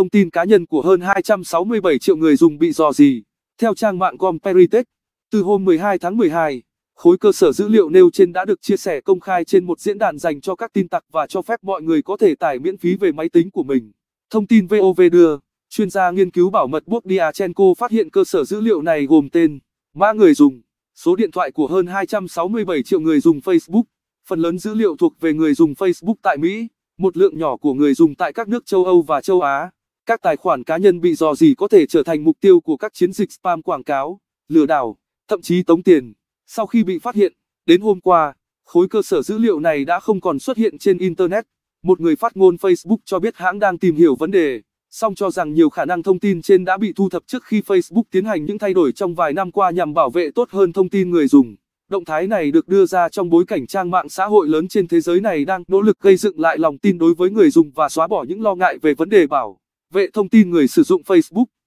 thông tin cá nhân của hơn 267 triệu người dùng bị dò dỉ. Theo trang mạng Comperitech, từ hôm 12 tháng 12, khối cơ sở dữ liệu nêu trên đã được chia sẻ công khai trên một diễn đàn dành cho các tin tặc và cho phép mọi người có thể tải miễn phí về máy tính của mình. Thông tin VOV đưa, chuyên gia nghiên cứu bảo mật Bogdiachenko phát hiện cơ sở dữ liệu này gồm tên, mã người dùng, số điện thoại của hơn 267 triệu người dùng Facebook, phần lớn dữ liệu thuộc về người dùng Facebook tại Mỹ, một lượng nhỏ của người dùng tại các nước châu Âu và châu Á các tài khoản cá nhân bị dò dỉ có thể trở thành mục tiêu của các chiến dịch spam quảng cáo, lừa đảo, thậm chí tống tiền. Sau khi bị phát hiện, đến hôm qua, khối cơ sở dữ liệu này đã không còn xuất hiện trên Internet. Một người phát ngôn Facebook cho biết hãng đang tìm hiểu vấn đề, song cho rằng nhiều khả năng thông tin trên đã bị thu thập trước khi Facebook tiến hành những thay đổi trong vài năm qua nhằm bảo vệ tốt hơn thông tin người dùng. Động thái này được đưa ra trong bối cảnh trang mạng xã hội lớn trên thế giới này đang nỗ lực gây dựng lại lòng tin đối với người dùng và xóa bỏ những lo ngại về vấn đề bảo Vệ thông tin người sử dụng Facebook